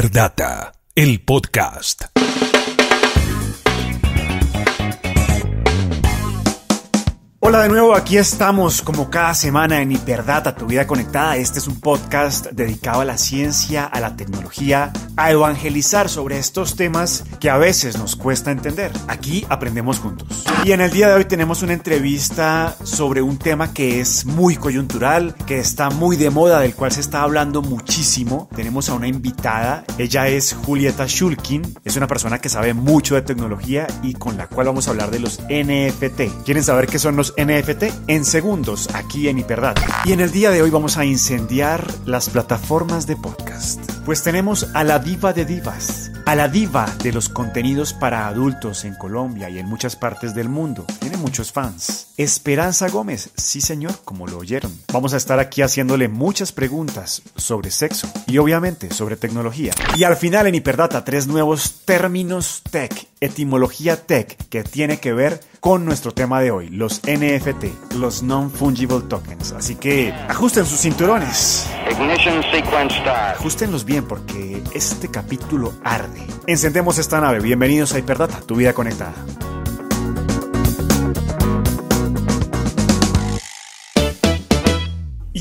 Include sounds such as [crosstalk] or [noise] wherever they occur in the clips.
data el podcast. Hola de nuevo, aquí estamos como cada semana en Hiperdata, tu vida conectada. Este es un podcast dedicado a la ciencia, a la tecnología, a evangelizar sobre estos temas que a veces nos cuesta entender. Aquí aprendemos juntos. Y en el día de hoy tenemos una entrevista sobre un tema que es muy coyuntural, que está muy de moda, del cual se está hablando muchísimo. Tenemos a una invitada, ella es Julieta Shulkin, es una persona que sabe mucho de tecnología y con la cual vamos a hablar de los NFT. ¿Quieren saber qué son los NFT en segundos aquí en Hiperdata. Y en el día de hoy vamos a incendiar las plataformas de podcast. Pues tenemos a la diva de divas, a la diva de los contenidos para adultos en Colombia y en muchas partes del mundo. Tiene muchos fans. Esperanza Gómez, sí señor, como lo oyeron. Vamos a estar aquí haciéndole muchas preguntas sobre sexo y obviamente sobre tecnología. Y al final en Hiperdata, tres nuevos términos tech etimología tech que tiene que ver con nuestro tema de hoy, los NFT, los non-fungible tokens. Así que ajusten sus cinturones. Ignition sequence Ajustenlos bien porque este capítulo arde. Encendemos esta nave. Bienvenidos a Hyperdata, tu vida conectada.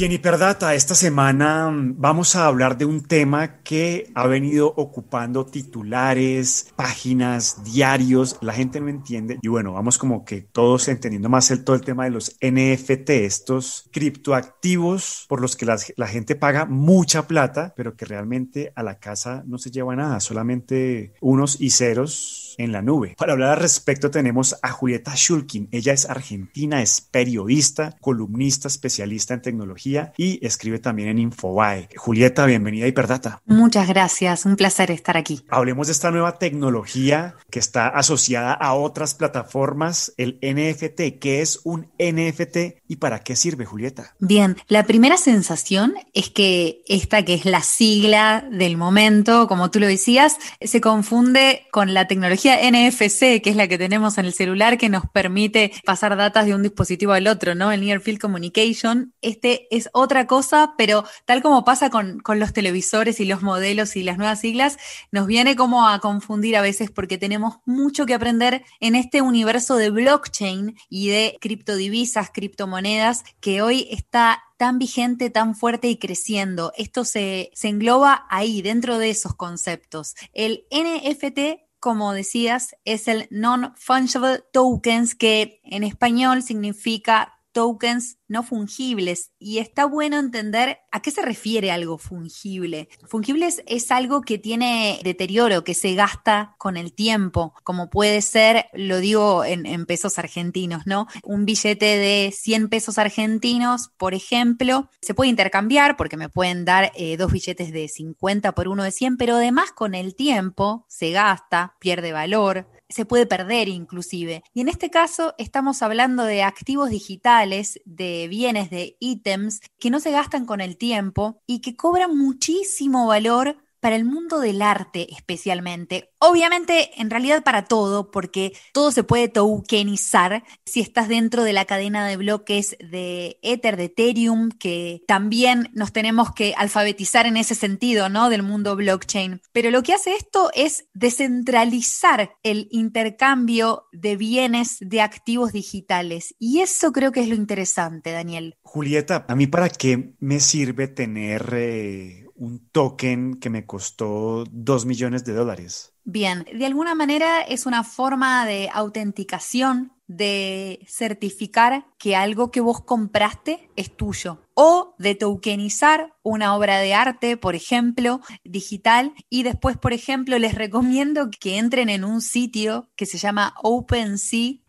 Y en Hiperdata, esta semana vamos a hablar de un tema que ha venido ocupando titulares, páginas, diarios, la gente no entiende. Y bueno, vamos como que todos entendiendo más el, todo el tema de los NFT, estos criptoactivos por los que la, la gente paga mucha plata, pero que realmente a la casa no se lleva nada, solamente unos y ceros en la nube. Para hablar al respecto tenemos a Julieta Shulkin. Ella es argentina, es periodista, columnista, especialista en tecnología y escribe también en Infobae. Julieta, bienvenida a Hiperdata. Muchas gracias, un placer estar aquí. Hablemos de esta nueva tecnología que está asociada a otras plataformas, el NFT. ¿Qué es un NFT y para qué sirve, Julieta? Bien, la primera sensación es que esta que es la sigla del momento, como tú lo decías, se confunde con la tecnología NFC, que es la que tenemos en el celular, que nos permite pasar datos de un dispositivo al otro, ¿no? El Near Field Communication. Este es otra cosa, pero tal como pasa con, los televisores y los modelos y las nuevas siglas, nos viene como a confundir a veces porque tenemos mucho que aprender en este universo de blockchain y de criptodivisas, criptomonedas, que hoy está tan vigente, tan fuerte y creciendo. Esto se, se, engloba ahí, dentro de esos conceptos. El NFT como decías, es el non-fungible tokens, que en español significa tokens no fungibles. Y está bueno entender a qué se refiere algo fungible. Fungibles es, algo que tiene deterioro, que se gasta con el tiempo, como puede ser, lo digo en, pesos argentinos, ¿no? Un billete de 100 pesos argentinos, por ejemplo, se puede intercambiar porque me pueden dar eh, dos billetes de 50 por uno de 100, pero además con el tiempo se gasta, pierde valor, se puede perder inclusive. Y en este caso estamos hablando de activos digitales, de bienes, de ítems que no se gastan con el tiempo y que cobran muchísimo valor para el mundo del arte especialmente. Obviamente, en realidad para todo, porque todo se puede tokenizar si estás dentro de la cadena de bloques de Ether, de Ethereum, que también nos tenemos que alfabetizar en ese sentido, ¿no? Del mundo blockchain. Pero lo que hace esto es descentralizar el intercambio de bienes, de activos digitales. Y eso creo que es lo interesante, Daniel. Julieta, a mí para qué me sirve tener... Eh, un token que me costó dos millones de dólares. Bien, de alguna manera es una forma de autenticación, de certificar que algo que vos compraste es tuyo o de tokenizar una obra de arte, por ejemplo, digital. Y después, por ejemplo, les recomiendo que entren en un sitio que se llama OpenSea.io,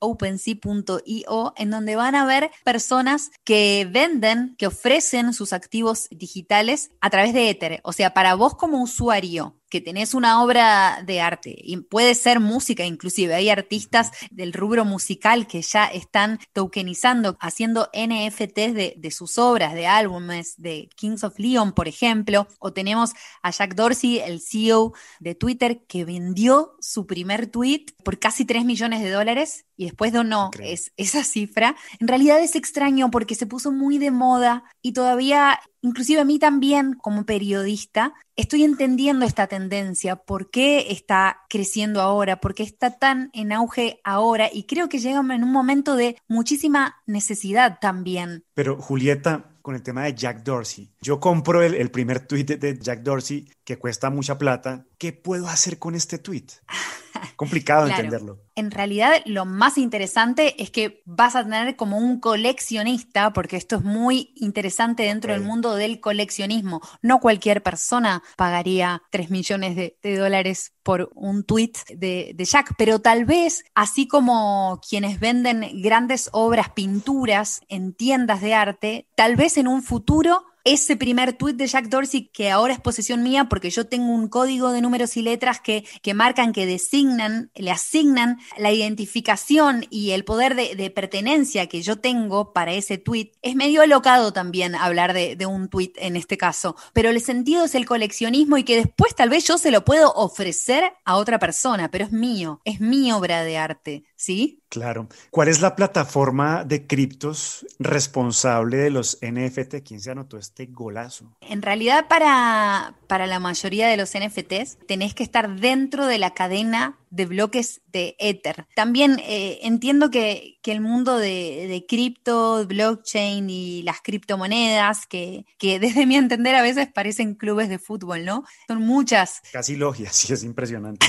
OpenSea.io, en donde van a ver personas que venden, que ofrecen sus activos digitales a través de Ether. O sea, para vos como usuario, que tenés una obra de arte, y puede ser música inclusive, hay artistas del rubro musical que ya están tokenizando, haciendo NFTs de, de sus obras, de álbumes, de Kings of Leon, por ejemplo, o tenemos a Jack Dorsey, el CEO de Twitter, que vendió su primer tweet por casi 3 millones de dólares y después donó esa cifra. En realidad es extraño porque se puso muy de moda y todavía inclusive a mí también como periodista, estoy entendiendo esta tendencia, por qué está creciendo ahora, por qué está tan en auge ahora y creo que llegamos en un momento de muchísima necesidad también. Pero Julieta, con el tema de Jack Dorsey. Yo compro el, primer tweet de, Jack Dorsey que cuesta mucha plata. ¿Qué puedo hacer con este tweet? [laughs] Complicado entenderlo. En realidad, lo más interesante es que vas a tener como un coleccionista, porque esto es muy interesante dentro del mundo del coleccionismo. No cualquier persona pagaría 3 millones de, de dólares por un tuit de, de, Jack, pero tal vez, así como quienes venden grandes obras, pinturas en tiendas de arte, tal vez en un futuro ese primer tuit de Jack Dorsey que ahora es posesión mía porque yo tengo un código de números y letras que, que marcan, que designan, le asignan la identificación y el poder de, pertenencia que yo tengo para ese tuit. Es medio alocado también hablar de, de un tuit en este caso, pero el sentido es el coleccionismo y que después tal vez yo se lo puedo ofrecer a otra persona, pero es mío, es mi obra de arte, ¿sí? Claro. ¿Cuál es la plataforma de criptos responsable de los NFT? ¿Quién se anotó este golazo? En realidad, para, para la mayoría de los NFTs, tenés que estar dentro de la cadena de bloques de Ether. También eh, entiendo que, el mundo de, cripto, blockchain y las criptomonedas, que, que, desde mi entender a veces parecen clubes de fútbol, ¿no? Son muchas. Casi logias, y [laughs] es impresionante.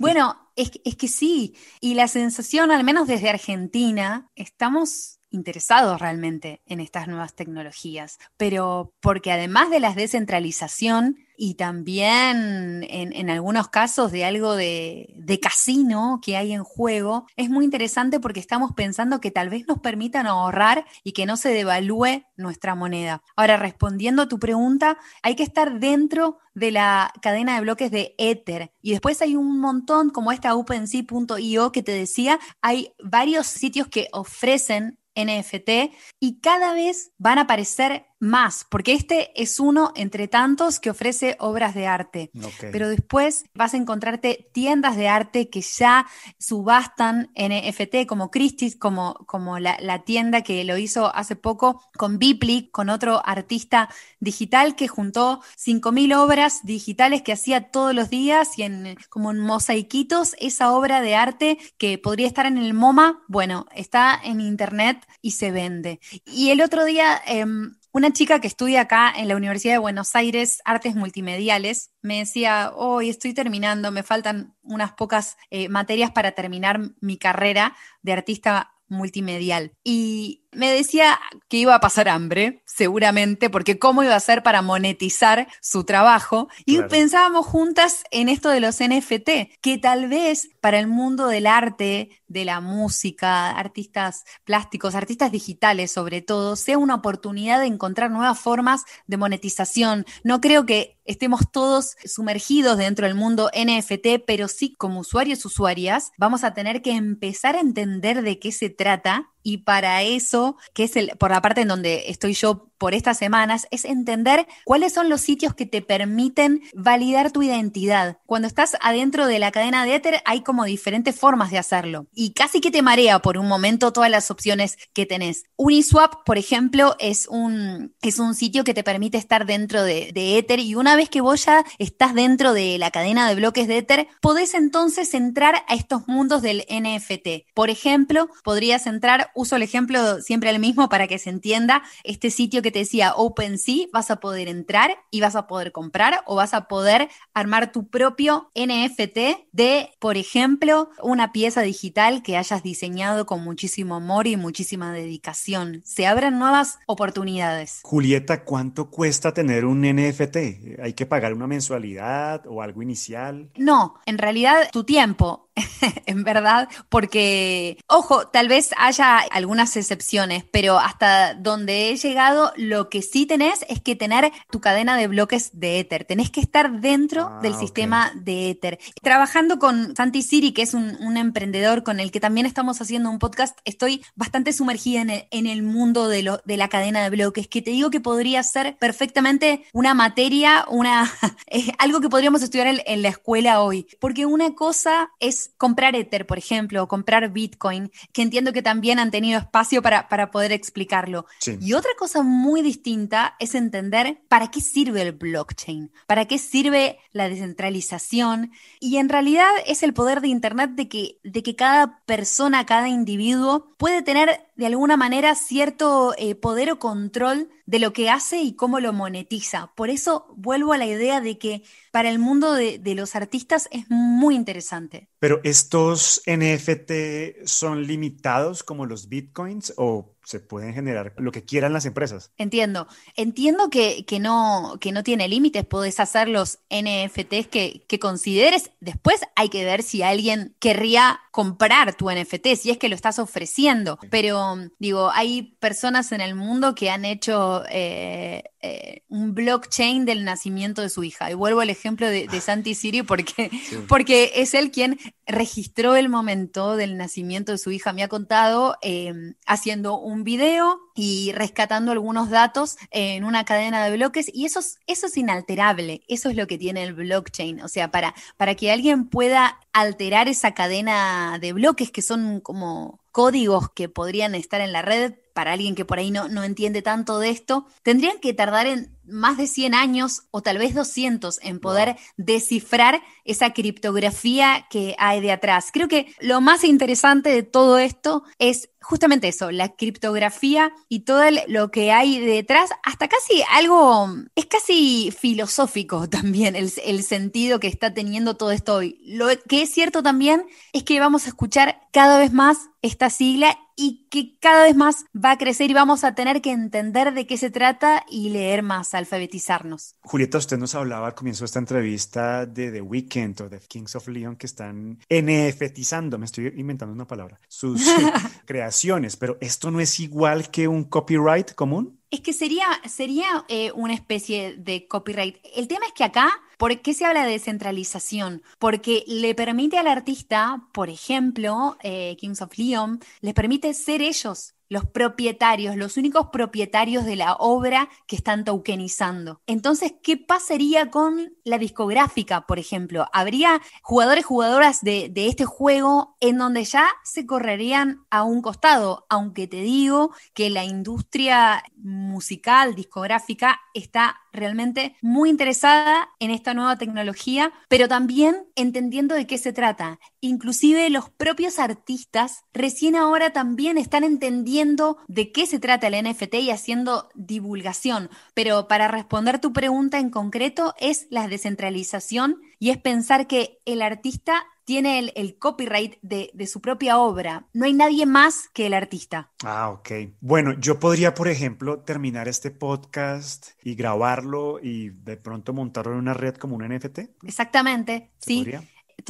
bueno, es, es que sí, y la sensación, al menos desde Argentina, estamos interesados realmente en estas nuevas tecnologías, pero porque además de la descentralización y también en, algunos casos de algo de, de, casino que hay en juego, es muy interesante porque estamos pensando que tal vez nos permitan ahorrar y que no se devalúe nuestra moneda. Ahora, respondiendo a tu pregunta, hay que estar dentro de la cadena de bloques de Ether y después hay un montón como esta OpenSea.io que te decía, hay varios sitios que ofrecen NFT y cada vez van a aparecer más, porque este es uno entre tantos que ofrece obras de arte. Pero después vas a encontrarte tiendas de arte que ya subastan NFT, como Christie's, como, como la, tienda que lo hizo hace poco con Bipli, con otro artista digital que juntó 5.000 obras digitales que hacía todos los días y en, como en mosaiquitos, esa obra de arte que podría estar en el MoMA, bueno, está en internet y se vende. Y el otro día... Em, una chica que estudia acá en la Universidad de Buenos Aires Artes Multimediales me decía, hoy estoy terminando, me faltan unas pocas eh, materias para terminar mi carrera de artista multimedial. Y me decía que iba a pasar hambre, seguramente, porque cómo iba a ser para monetizar su trabajo. Y pensábamos juntas en esto de los NFT, que tal vez para el mundo del arte, de la música, artistas plásticos, artistas digitales sobre todo, sea una oportunidad de encontrar nuevas formas de monetización. No creo que estemos todos sumergidos dentro del mundo NFT, pero sí como usuarios, usuarias, vamos a tener que empezar a entender de qué se trata y para eso, que es el, por la parte en donde estoy yo por estas semanas es entender cuáles son los sitios que te permiten validar tu identidad. Cuando estás adentro de la cadena de Ether, hay como diferentes formas de hacerlo y casi que te marea por un momento todas las opciones que tenés. Uniswap, por ejemplo, es un, es un sitio que te permite estar dentro de, Ether y una vez que vos ya estás dentro de la cadena de bloques de Ether, podés entonces entrar a estos mundos del NFT. Por ejemplo, podrías entrar, uso el ejemplo siempre el mismo para que se entienda, este sitio que te decía, OpenSea, vas a poder entrar y vas a poder comprar o vas a poder armar tu propio NFT de, por ejemplo, una pieza digital que hayas diseñado con muchísimo amor y muchísima dedicación. Se abren nuevas oportunidades. Julieta, ¿cuánto cuesta tener un NFT? ¿Hay que pagar una mensualidad o algo inicial? No, en realidad tu tiempo, [laughs] en verdad, porque, ojo, tal vez haya algunas excepciones, pero hasta donde he llegado, lo que sí tenés es que tener tu cadena de bloques de Ether. Tenés que estar dentro ah, del sistema de Ether. Trabajando con Santi Siri, que es un, emprendedor con el que también estamos haciendo un podcast, estoy bastante sumergida en el, mundo de, la cadena de bloques, que te digo que podría ser perfectamente una materia, una, [laughs] eh, algo que podríamos estudiar en la escuela hoy. Porque una cosa es comprar Ether, por ejemplo, o comprar Bitcoin, que entiendo que también han tenido espacio para, poder explicarlo. Y otra cosa muy distinta es entender para qué sirve el blockchain, para qué sirve la descentralización. Y en realidad es el poder de Internet de que, de que cada persona, cada individuo puede tener de alguna manera cierto eh, poder o control de lo que hace y cómo lo monetiza. Por eso vuelvo a la idea de que para el mundo de los artistas es muy interesante. Pero estos NFT son limitados como los bitcoins o se pueden generar lo que quieran las empresas. Entiendo. Entiendo que, no, que no tiene límites. Podés hacer los NFTs que, consideres. Después hay que ver si alguien querría comprar tu NFT, si es que lo estás ofreciendo. Pero digo, hay personas en el mundo que han hecho eh, eh, un blockchain del nacimiento de su hija. Y vuelvo al ejemplo de, Santi Siri porque, [laughs] porque es él quien registró el momento del nacimiento de su hija. Me ha contado eh, haciendo un video y rescatando algunos datos en una cadena de bloques y eso es, eso es inalterable, eso es lo que tiene el blockchain, o sea, para, para que alguien pueda alterar esa cadena de bloques que son como códigos que podrían estar en la red, para alguien que por ahí no, no entiende tanto de esto, tendrían que tardar en más de 100 años o tal vez 200 en poder descifrar esa criptografía que hay de atrás. Creo que lo más interesante de todo esto es justamente eso, la criptografía y todo lo que hay detrás, hasta casi algo, es casi filosófico [laughs] también el, el sentido que está teniendo todo esto hoy. Lo que es cierto también es que vamos a escuchar cada vez más esta sigla y que cada vez más va a crecer y vamos a tener que entender de qué se trata y leer más, alfabetizarnos. Julieta, usted nos hablaba al comienzo de esta entrevista de The Weeknd o de Kings of Leon que están NFTizando, me estoy inventando una palabra, sus [laughs] creaciones, pero esto no es igual que un copyright común. Es que sería, sería eh, una especie de copyright. El tema es que acá, ¿por qué se habla de descentralización? Porque le permite al artista, por ejemplo, eh, Kings of Leon, les permite ser ellos, los propietarios, los únicos propietarios de la obra que están tokenizando. Entonces, ¿qué pasaría con la discográfica, por ejemplo? ¿Habría jugadores, jugadoras de, de este juego en donde ya se correrían a un costado? Aunque te digo que la industria musical, discográfica, está realmente muy interesada en esta nueva tecnología, pero también entendiendo de qué se trata. Inclusive los propios artistas recién ahora también están entendiendo de qué se trata el NFT y haciendo divulgación. Pero para responder tu pregunta en concreto es la descentralización y es pensar que el artista tiene el, copyright de, su propia obra. No hay nadie más que el artista. Ah, ok. Bueno, yo podría, por ejemplo, terminar este podcast y grabarlo y de pronto montarlo en una red como un NFT. Exactamente, sí.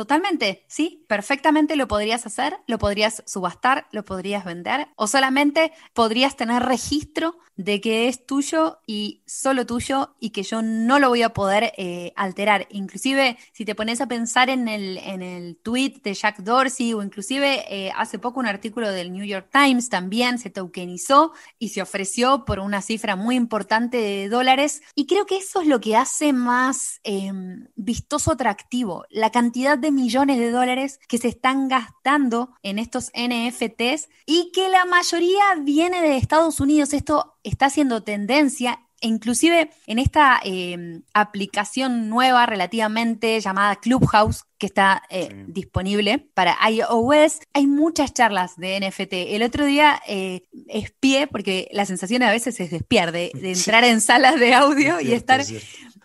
Totalmente, sí, perfectamente lo podrías hacer, lo podrías subastar, lo podrías vender o solamente podrías tener registro de que es tuyo y solo tuyo y que yo no lo voy a poder eh, alterar. Inclusive si te pones a pensar en el, en el tweet de Jack Dorsey o inclusive eh, hace poco un artículo del New York Times también se tokenizó y se ofreció por una cifra muy importante de dólares y creo que eso es lo que hace más em, vistoso atractivo, la cantidad de millones de dólares que se están gastando en estos NFTs y que la mayoría viene de Estados Unidos. Esto está haciendo tendencia inclusive en esta em, aplicación nueva relativamente llamada Clubhouse que está eh, disponible para iOS, hay muchas charlas de NFT. El otro día es eh, espié, porque la sensación a veces es despierde de, de entrar en salas de audio y estar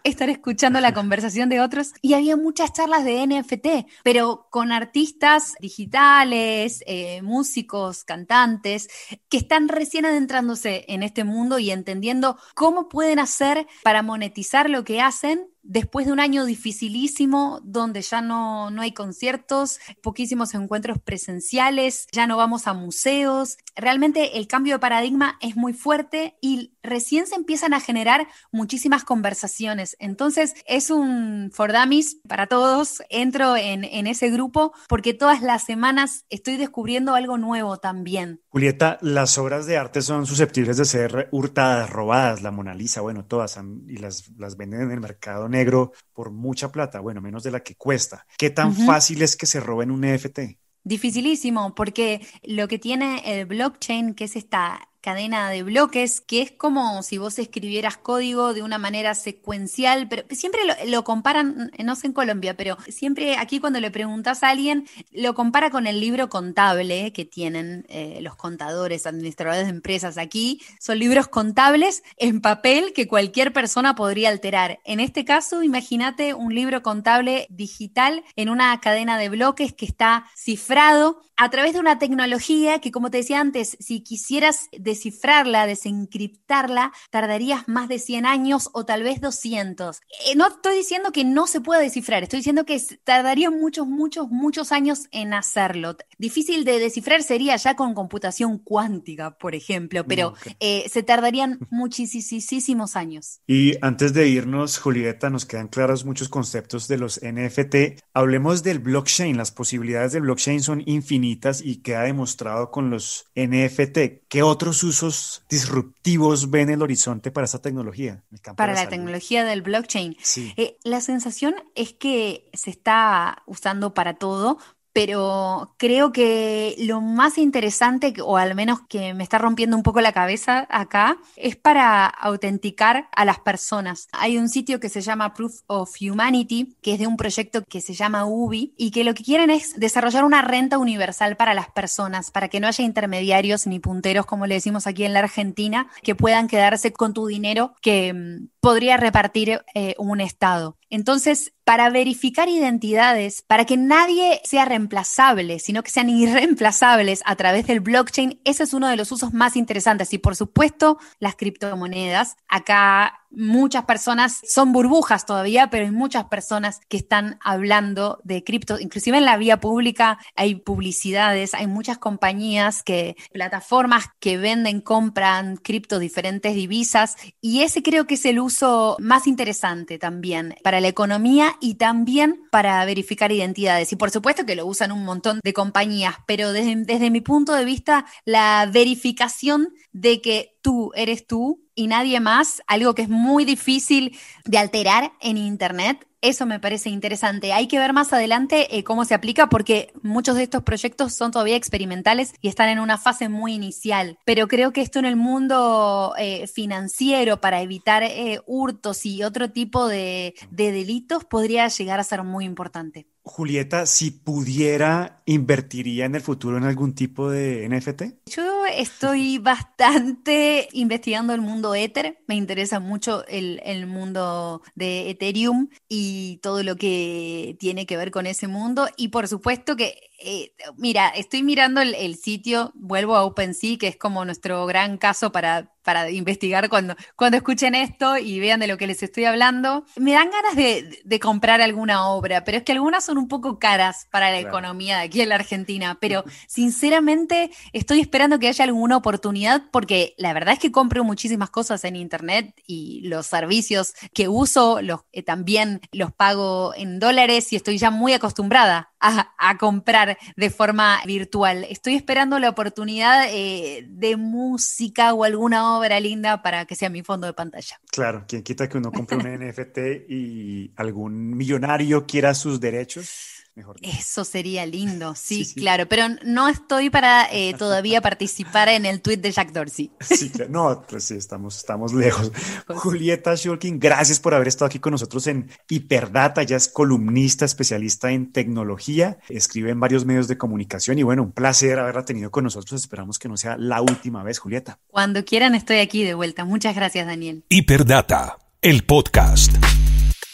estar escuchando la [laughs] conversación de otros. Y había muchas charlas de NFT, pero con artistas digitales, eh, músicos, cantantes, que están recién adentrándose en este mundo y entendiendo cómo pueden hacer para monetizar lo que hacen después de un año dificilísimo donde ya no, no hay conciertos, poquísimos encuentros presenciales, ya no vamos a museos. Realmente el cambio de paradigma es muy fuerte y recién se empiezan a generar muchísimas conversaciones. Entonces es un Fordamis para todos, entro en, ese grupo porque todas las semanas estoy descubriendo algo nuevo también. Julieta, las obras de arte son susceptibles de ser hurtadas, robadas, la Mona Lisa, bueno, todas, y las, las venden en el mercado negro por mucha plata, bueno, menos de la que cuesta. ¿Qué tan fácil es que se roben un EFT? Dificilísimo, porque lo que tiene el blockchain, que es esta cadena de bloques, que es como si vos escribieras código de una manera secuencial, pero siempre lo, comparan, no sé en Colombia, pero siempre aquí cuando le preguntas a alguien, lo compara con el libro contable que tienen eh, los contadores, administradores de empresas aquí. Son libros contables en papel que cualquier persona podría alterar. En este caso, imagínate un libro contable digital en una cadena de bloques que está cifrado a través de una tecnología que, como te decía antes, si quisieras descifrarla, desencriptarla, tardarías más de 100 años o tal vez 200. Eh, no estoy diciendo que no se pueda descifrar, estoy diciendo que tardaría muchos, muchos, muchos años en hacerlo. Difícil de descifrar sería ya con computación cuántica, por ejemplo, pero mm, eh, se tardarían muchísimos años. Y antes de irnos, Julieta, nos quedan claros muchos conceptos de los NFT. Hablemos del blockchain. Las posibilidades del blockchain son infinitas y queda demostrado con los NFT. ¿Qué otros usos disruptivos ven el horizonte para esa tecnología? para la, tecnología del blockchain. Eh, la sensación es que se está usando para todo, pero creo que lo más interesante, o al menos que me está rompiendo un poco la cabeza acá, es para autenticar a las personas. Hay un sitio que se llama Proof of Humanity, que es de un proyecto que se llama UBI, y que lo que quieren es desarrollar una renta universal para las personas, para que no haya intermediarios ni punteros, como le decimos aquí en la Argentina, que puedan quedarse con tu dinero que mm, podría repartir eh, un Estado. Entonces, para verificar identidades, para que nadie sea reemplazable, sino que sean irreemplazables a través del blockchain, ese es uno de los usos más interesantes. Y por supuesto, las criptomonedas. Acá muchas personas son burbujas todavía, pero hay muchas personas que están hablando de cripto. Inclusive en la vía pública hay publicidades, hay muchas compañías que, plataformas que venden, compran cripto, diferentes divisas. Y ese creo que es el uso más interesante también para la economía y también para verificar identidades. Y por supuesto que lo usan un montón de compañías, pero desde, desde mi punto de vista, la verificación de que tú eres tú y nadie más, algo que es muy difícil de alterar en Internet, eso me parece interesante. Hay que ver más adelante eh, cómo se aplica porque muchos de estos proyectos son todavía experimentales y están en una fase muy inicial. Pero creo que esto en el mundo eh, financiero para evitar eh, hurtos y otro tipo de delitos podría llegar a ser muy importante. Julieta, si pudiera, ¿invertiría en el futuro en algún tipo de NFT? Yo estoy bastante investigando el mundo Ether, me interesa mucho el, el, mundo de Ethereum y todo lo que tiene que ver con ese mundo y por supuesto que eh, mira, estoy mirando el, sitio, vuelvo a OpenSea, que es como nuestro gran caso para, para investigar cuando, cuando escuchen esto y vean de lo que les estoy hablando. Me dan ganas de, comprar alguna obra, pero es que algunas son un poco caras para la economía de aquí en la Argentina, pero [laughs] sinceramente estoy esperando que haya alguna oportunidad porque la verdad es que compro muchísimas cosas en Internet y los servicios que uso los, eh, también los pago en dólares y estoy ya muy acostumbrada a, comprar de forma virtual. Estoy esperando la oportunidad eh, de música o alguna obra linda para que sea mi fondo de pantalla. Claro, quien quita que uno compre un [laughs] NFT y algún millonario quiera sus derechos. Eso sería lindo, [laughs] sí, claro, pero no estoy para eh, [laughs] todavía participar en el tweet de Jack Dorsey. Sí, no, pues sí, estamos, estamos lejos. [laughs] Julieta Shulkin, gracias por haber estado aquí con nosotros en Hiperdata, ya es columnista, especialista en tecnología, escribe en varios medios de comunicación y bueno, un placer haberla tenido con nosotros, esperamos que no sea la última vez, Julieta. Cuando quieran estoy aquí de vuelta, muchas gracias Daniel. Hiperdata, el podcast.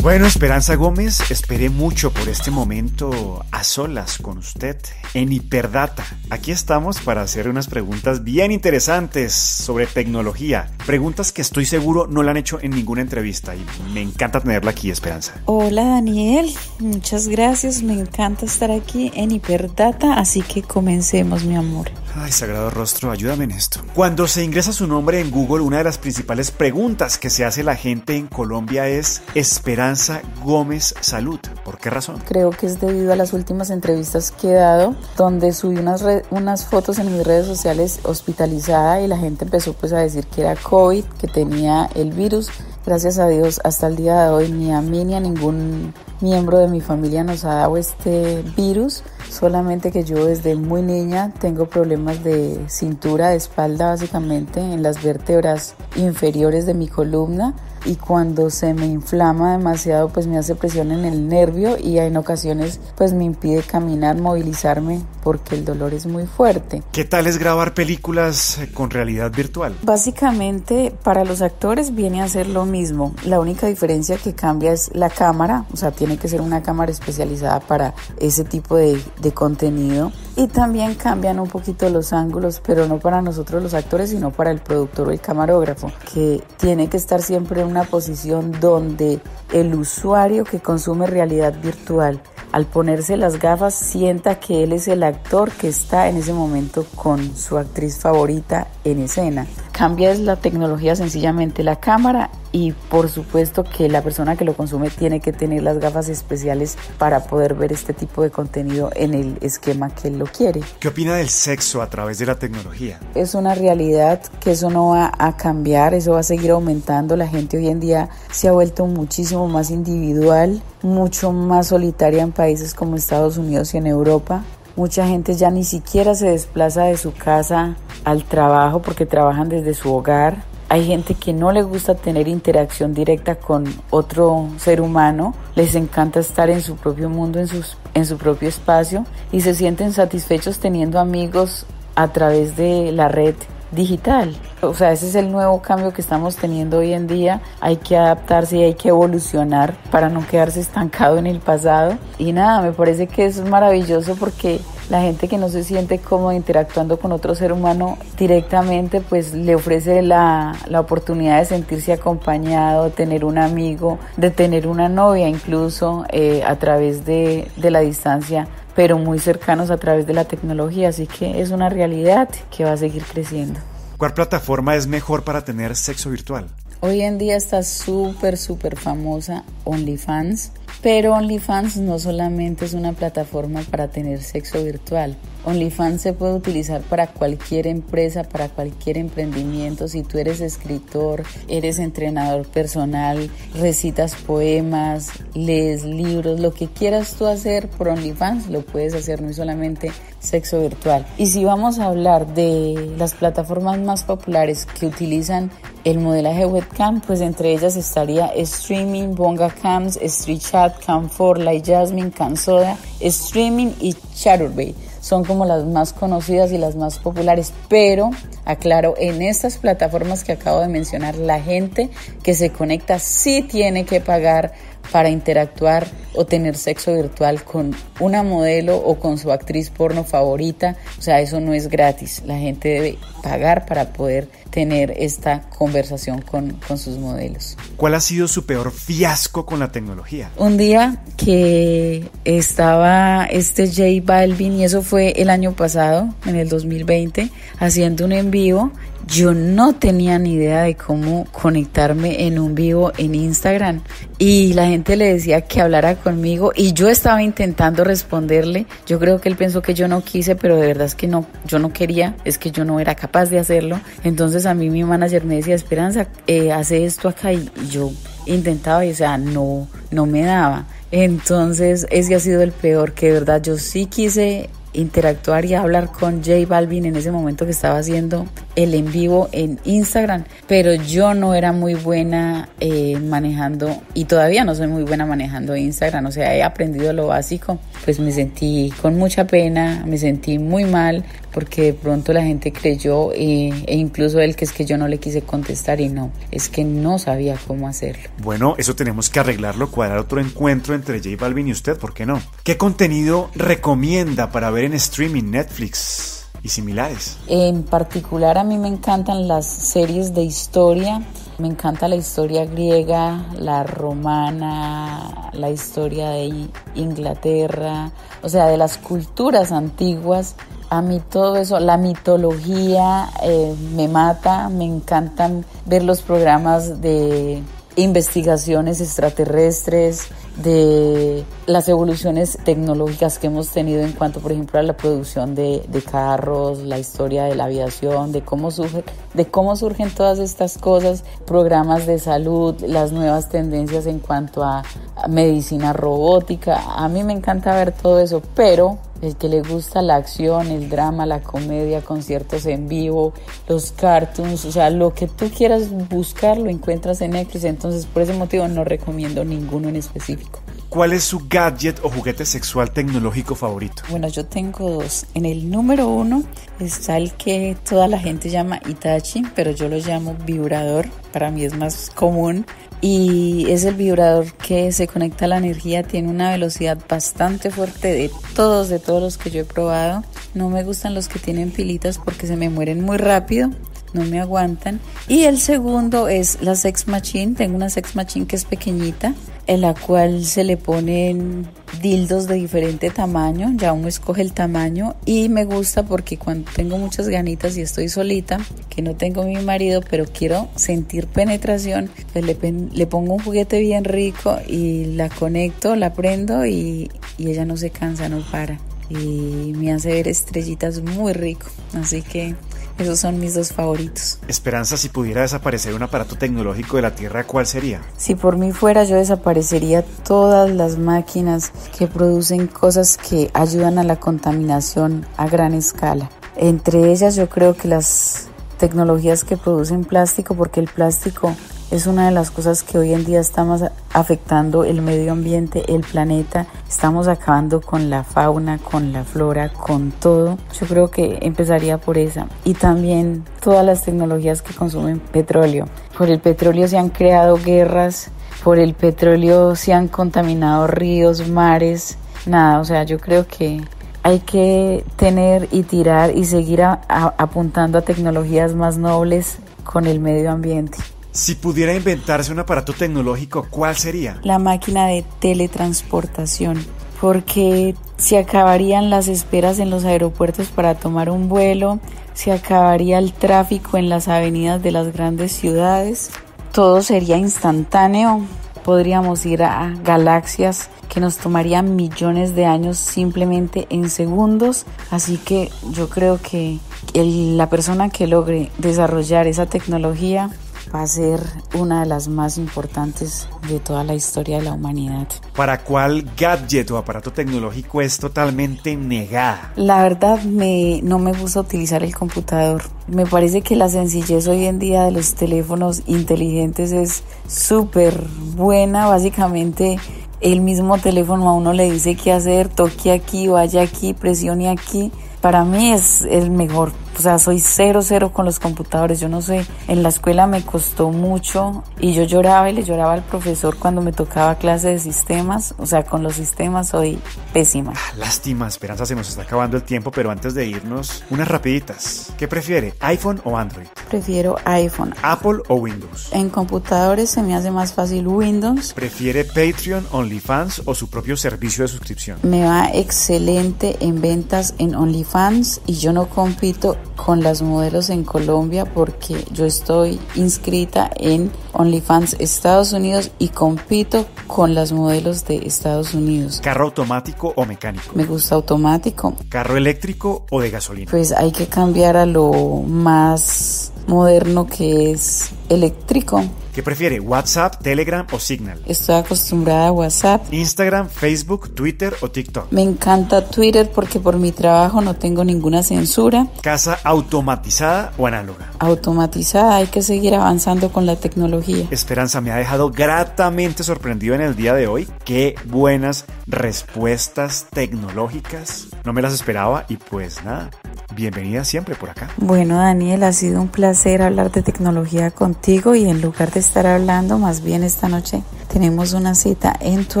Bueno, Esperanza Gómez, esperé mucho por este momento a solas con usted en Hiperdata. Aquí estamos para hacer unas preguntas bien interesantes sobre tecnología. Preguntas que estoy seguro no la han hecho en ninguna entrevista y me encanta tenerla aquí, Esperanza. Hola Daniel, muchas gracias, me encanta estar aquí en Hiperdata, así que comencemos mi amor. Ay, sagrado rostro, ayúdame en esto. Cuando se ingresa su nombre en Google, una de las principales preguntas que se hace la gente en Colombia es Esperanza Gómez Salud. ¿Por qué razón? Creo que es debido a las últimas entrevistas que he dado, donde subí unas, unas fotos en mis redes sociales hospitalizada y la gente empezó pues a decir que era COVID, que tenía el virus Gracias a Dios, hasta el día de hoy ni a mí ni a ningún miembro de mi familia nos ha dado este virus, solamente que yo desde muy niña tengo problemas de cintura, de espalda básicamente, en las vértebras inferiores de mi columna y cuando se me inflama demasiado pues me hace presión en el nervio y en ocasiones pues me impide caminar, movilizarme porque el dolor es muy fuerte. ¿Qué tal es grabar películas eh, con realidad virtual? Básicamente para los actores viene a ser lo mismo. La única diferencia que cambia es la cámara, o sea, tiene que ser una cámara especializada para ese tipo de, contenido. Y también cambian un poquito los ángulos, pero no para nosotros los actores, sino para el productor o el camarógrafo, que tiene que estar siempre en una posición donde el usuario que consume realidad virtual al ponerse las gafas sienta que él es el actor que está en ese momento con su actriz favorita en escena. Cambia la tecnología sencillamente la cámara y por supuesto que la persona que lo consume tiene que tener las gafas especiales para poder ver este tipo de contenido en el esquema que lo quiere. ¿Qué opina del sexo a través de la tecnología? Es una realidad que eso no va a cambiar, eso va a seguir aumentando. La gente hoy en día se ha vuelto muchísimo más individual, mucho más solitaria en países como Estados Unidos y en Europa. Mucha gente ya ni siquiera se desplaza de su casa al trabajo porque trabajan desde su hogar hay gente que no le gusta tener interacción directa con otro ser humano, les encanta estar en su propio mundo, en, sus, en su propio espacio y se sienten satisfechos teniendo amigos a través de la red digital. O sea, ese es el nuevo cambio que estamos teniendo hoy en día. Hay que adaptarse y hay que evolucionar para no quedarse estancado en el pasado. Y nada, me parece que es maravilloso porque la gente que no se siente como interactuando con otro ser humano directamente, pues le ofrece la, oportunidad de sentirse acompañado, tener un amigo, de tener una novia incluso eh, a través de, de la distancia pero muy cercanos a través de la tecnología, así que es una realidad que va a seguir creciendo. ¿Cuál plataforma es mejor para tener sexo virtual? Hoy en día está súper, súper famosa OnlyFans. Pero OnlyFans no solamente es una plataforma para tener sexo virtual, OnlyFans se puede utilizar para cualquier empresa, para cualquier emprendimiento. Si tú eres escritor, eres entrenador personal, recitas poemas, lees libros, lo que quieras tú hacer por OnlyFans lo puedes hacer, no es solamente sexo virtual. Y si vamos a hablar de las plataformas más populares que utilizan el modelaje webcam, pues entre ellas estaría Streaming, Bonga Cams, Street Chat, Cam4, Light Jasmine, Cansoda, Streaming y Chatterbait son como las más conocidas y las más populares, pero aclaro, en estas plataformas que acabo de mencionar, la gente que se conecta sí tiene que pagar para interactuar o tener sexo virtual con una modelo o con su actriz porno favorita. O sea, eso no es gratis. La gente debe pagar para poder tener esta conversación con, con, sus modelos. ¿Cuál ha sido su peor fiasco con la tecnología? Un día que estaba este J Balvin, y eso fue el año pasado, en el 2020, haciendo un en vivo. Yo no tenía ni idea de cómo conectarme en un vivo en Instagram y la gente le decía que hablara conmigo y yo estaba intentando responderle. Yo creo que él pensó que yo no quise, pero de verdad es que no, yo no quería, es que yo no era capaz de hacerlo. Entonces a mí mi manager me decía, Esperanza, eh, hace esto acá y yo intentaba y o sea, no, no me daba. Entonces ese ha sido el peor, que de verdad yo sí quise interactuar y hablar con J Balvin en ese momento que estaba haciendo el en vivo en Instagram, pero yo no era muy buena eh, manejando y todavía no soy muy buena manejando Instagram, o sea, he aprendido lo básico, pues me sentí con mucha pena, me sentí muy mal porque de pronto la gente creyó eh, e incluso él que es que yo no le quise contestar y no, es que no sabía cómo hacerlo. Bueno, eso tenemos que arreglarlo, cuadrar otro encuentro entre J Balvin y usted, ¿por qué no? ¿Qué contenido recomienda para ver en streaming, Netflix y similares. En particular a mí me encantan las series de historia, me encanta la historia griega, la romana, la historia de Inglaterra, o sea, de las culturas antiguas. A mí todo eso, la mitología eh, me mata, me encantan ver los programas de investigaciones extraterrestres, de las evoluciones tecnológicas que hemos tenido en cuanto, por ejemplo, a la producción de, de carros, la historia de la aviación, de cómo surge de cómo surgen todas estas cosas, programas de salud, las nuevas tendencias en cuanto a medicina robótica. A mí me encanta ver todo eso, pero el que le gusta la acción, el drama, la comedia, conciertos en vivo, los cartoons, o sea, lo que tú quieras buscar lo encuentras en Netflix. Entonces, por ese motivo no recomiendo ninguno en específico. ¿Cuál es su gadget o juguete sexual tecnológico favorito? Bueno, yo tengo dos. En el número uno está el que toda la gente llama Itachi, pero yo lo llamo vibrador. Para mí es más común. Y es el vibrador que se conecta a la energía, tiene una velocidad bastante fuerte de todos, de todos los que yo he probado. No me gustan los que tienen pilitas porque se me mueren muy rápido no me aguantan. Y el segundo es la Sex Machine. Tengo una Sex Machine que es pequeñita, en la cual se le ponen dildos de diferente tamaño, ya uno escoge el tamaño y me gusta porque cuando tengo muchas ganitas y estoy solita, que no tengo mi marido, pero quiero sentir penetración, pues le, pongo un juguete bien rico y la conecto, la prendo y, y ella no se cansa, no para y me hace ver estrellitas muy rico. Así que esos son mis dos favoritos. Esperanza, si pudiera desaparecer un aparato tecnológico de la Tierra, ¿cuál sería? Si por mí fuera, yo desaparecería todas las máquinas que producen cosas que ayudan a la contaminación a gran escala. Entre ellas yo creo que las tecnologías que producen plástico, porque el plástico es una de las cosas que hoy en día más afectando el medio ambiente, el planeta, estamos acabando con la fauna, con la flora, con todo. Yo creo que empezaría por esa. Y también todas las tecnologías que consumen petróleo. Por el petróleo se han creado guerras, por el petróleo se han contaminado ríos, mares, nada, o sea, yo creo que hay que tener y tirar y seguir apuntando a tecnologías más nobles con el medio ambiente. Si pudiera inventarse un aparato tecnológico, ¿cuál sería? La máquina de teletransportación, porque se acabarían las esperas en los aeropuertos para tomar un vuelo, se acabaría el tráfico en las avenidas de las grandes ciudades, todo sería instantáneo, podríamos ir a galaxias que nos tomarían millones de años simplemente en segundos. Así que yo creo que la persona que logre desarrollar esa tecnología va a ser una de las más importantes de toda la historia de la humanidad. ¿Para cuál gadget o aparato tecnológico es totalmente negada? La verdad me, no me gusta utilizar el computador. Me parece que la sencillez hoy en día de los teléfonos inteligentes es súper buena. Básicamente el mismo teléfono a uno le dice qué hacer, toque aquí, vaya aquí, presione aquí. Para mí es el mejor o sea, soy cero, cero con los computadores. Yo no sé, en la escuela me costó mucho y yo lloraba y le lloraba al profesor cuando me tocaba clase de sistemas. O sea, con los sistemas soy pésima. Ah, lástima, Esperanza, se nos está acabando el tiempo, pero antes de irnos, unas rapiditas. ¿Qué prefiere, iPhone o Android? Prefiero iPhone. ¿Apple o Windows? En computadores se me hace más fácil Windows. ¿Prefiere Patreon, OnlyFans o su propio servicio de suscripción? Me va excelente en ventas en OnlyFans y yo no compito con las modelos en Colombia porque yo estoy inscrita en OnlyFans Estados Unidos y compito con las modelos de Estados Unidos. ¿Carro automático o mecánico? Me gusta automático. ¿Carro eléctrico o de gasolina? Pues hay que cambiar a lo más moderno que es eléctrico. ¿Qué prefiere? ¿WhatsApp, Telegram o Signal? Estoy acostumbrada a WhatsApp. Instagram, Facebook, Twitter o TikTok. Me encanta Twitter porque por mi trabajo no tengo ninguna censura. ¿Casa automatizada o análoga? Automatizada, hay que seguir avanzando con la tecnología. Esperanza, me ha dejado gratamente sorprendido en el día de hoy. Qué buenas respuestas tecnológicas. No me las esperaba y pues nada, bienvenida siempre por acá. Bueno, Daniel, ha sido un placer Hacer hablar de tecnología contigo y en lugar de estar hablando, más bien esta noche tenemos una cita en tu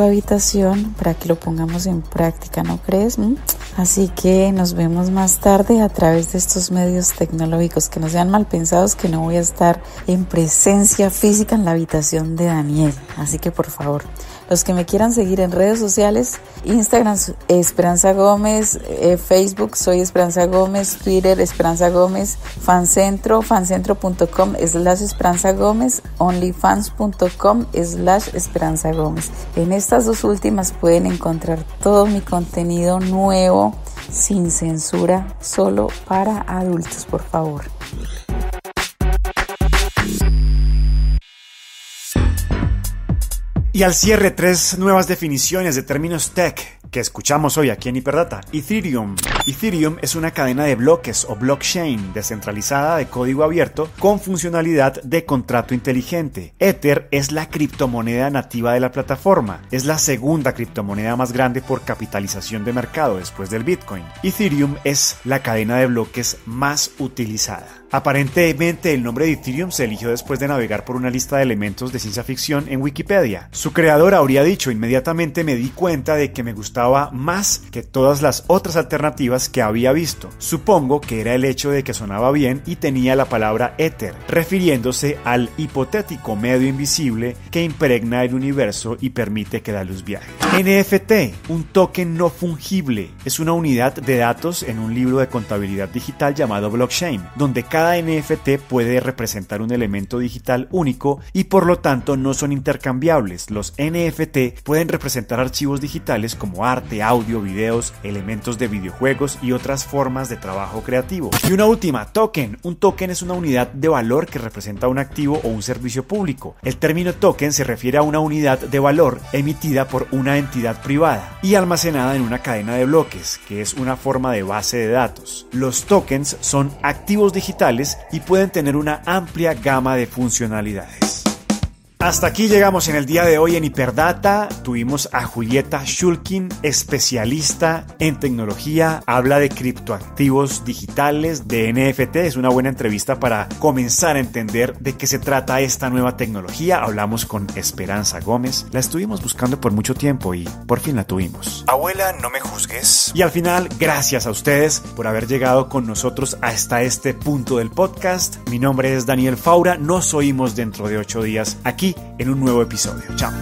habitación para que lo pongamos en práctica, ¿no crees? Mm. Así que nos vemos más tarde a través de estos medios tecnológicos, que no sean mal pensados que no voy a estar en presencia física en la habitación de Daniel, así que por favor. Los que me quieran seguir en redes sociales, Instagram Esperanza Gómez, eh, Facebook soy Esperanza Gómez, Twitter Esperanza Gómez, Fancentro, fancentro.com slash Esperanza Gómez, onlyfans.com slash Esperanza Gómez. En estas dos últimas pueden encontrar todo mi contenido nuevo, sin censura, solo para adultos, por favor. Y al cierre, tres nuevas definiciones de términos tech que escuchamos hoy aquí en Hiperdata. Ethereum. Ethereum es una cadena de bloques o blockchain descentralizada de código abierto con funcionalidad de contrato inteligente. Ether es la criptomoneda nativa de la plataforma. Es la segunda criptomoneda más grande por capitalización de mercado después del Bitcoin. Ethereum es la cadena de bloques más utilizada. Aparentemente, el nombre de Ethereum se eligió después de navegar por una lista de elementos de ciencia ficción en Wikipedia. Su creador habría dicho, inmediatamente me di cuenta de que me gustaba más que todas las otras alternativas que había visto. Supongo que era el hecho de que sonaba bien y tenía la palabra éter, refiriéndose al hipotético medio invisible que impregna el universo y permite que la luz viaje. NFT, un token no fungible, es una unidad de datos en un libro de contabilidad digital llamado blockchain, donde cada cada NFT puede representar un elemento digital único y por lo tanto no son intercambiables. Los NFT pueden representar archivos digitales como arte, audio, videos, elementos de videojuegos y otras formas de trabajo creativo. Y una última, token. Un token es una unidad de valor que representa un activo o un servicio público. El término token se refiere a una unidad de valor emitida por una entidad privada y almacenada en una cadena de bloques, que es una forma de base de datos. Los tokens son activos digitales y pueden tener una amplia gama de funcionalidades. Hasta aquí llegamos en el día de hoy en Hiperdata. Tuvimos a Julieta Shulkin, especialista en tecnología. Habla de criptoactivos digitales, de NFT. Es una buena entrevista para comenzar a entender de qué se trata esta nueva tecnología. Hablamos con Esperanza Gómez. La estuvimos buscando por mucho tiempo y por fin la tuvimos. Abuela, no me juzgues. Y al final, gracias a ustedes por haber llegado con nosotros hasta este punto del podcast. Mi nombre es Daniel Faura. Nos oímos dentro de ocho días aquí en un nuevo episodio. Chao.